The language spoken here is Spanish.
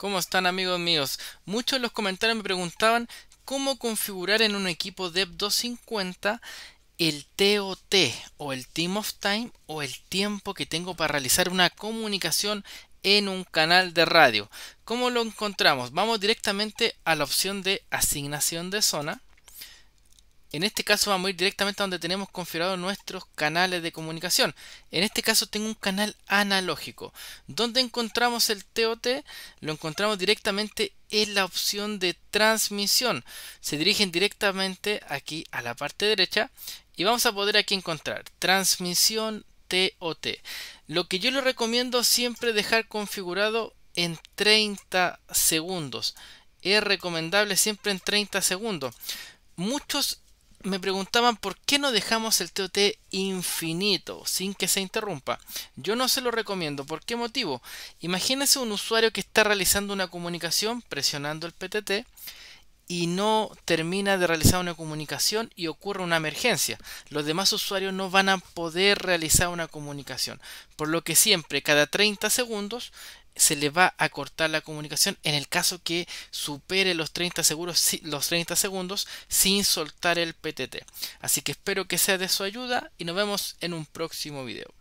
¿Cómo están amigos míos? Muchos de los comentarios me preguntaban cómo configurar en un equipo DEP 250 el TOT o el Team of Time o el tiempo que tengo para realizar una comunicación en un canal de radio. ¿Cómo lo encontramos? Vamos directamente a la opción de asignación de zona. En este caso vamos a ir directamente a donde tenemos configurados nuestros canales de comunicación. En este caso tengo un canal analógico. ¿Dónde encontramos el TOT? Lo encontramos directamente en la opción de transmisión. Se dirigen directamente aquí a la parte derecha y vamos a poder aquí encontrar transmisión TOT. Lo que yo le recomiendo siempre dejar configurado en 30 segundos. Es recomendable siempre en 30 segundos muchos me preguntaban por qué no dejamos el TOT infinito sin que se interrumpa. Yo no se lo recomiendo. ¿Por qué motivo? imagínese un usuario que está realizando una comunicación presionando el PTT y no termina de realizar una comunicación y ocurre una emergencia. Los demás usuarios no van a poder realizar una comunicación, por lo que siempre cada 30 segundos se le va a cortar la comunicación en el caso que supere los 30, los 30 segundos sin soltar el PTT. Así que espero que sea de su ayuda y nos vemos en un próximo video.